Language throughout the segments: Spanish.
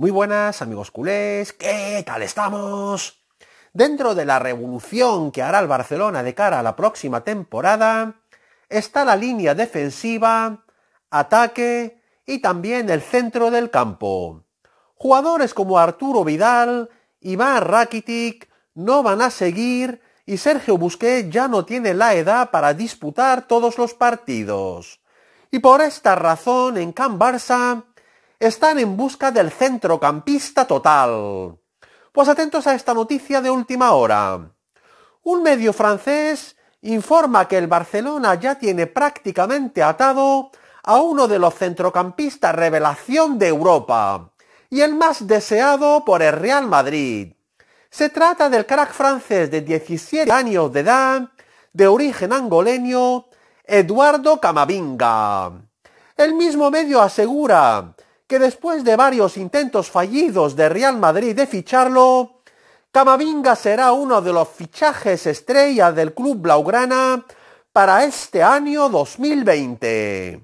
Muy buenas amigos culés, ¿qué tal estamos? Dentro de la revolución que hará el Barcelona de cara a la próxima temporada, está la línea defensiva, ataque y también el centro del campo. Jugadores como Arturo Vidal, Iván Rakitic no van a seguir y Sergio Busquets ya no tiene la edad para disputar todos los partidos. Y por esta razón en Can Barça están en busca del centrocampista total. Pues atentos a esta noticia de última hora. Un medio francés informa que el Barcelona ya tiene prácticamente atado a uno de los centrocampistas revelación de Europa y el más deseado por el Real Madrid. Se trata del crack francés de 17 años de edad, de origen angoleño, Eduardo Camavinga. El mismo medio asegura que después de varios intentos fallidos de Real Madrid de ficharlo, Camavinga será uno de los fichajes estrella del club blaugrana para este año 2020.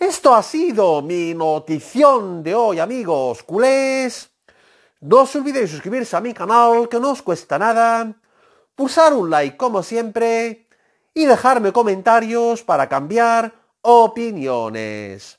Esto ha sido mi notición de hoy, amigos culés. No os olvidéis suscribirse a mi canal, que no os cuesta nada, pulsar un like como siempre y dejarme comentarios para cambiar opiniones.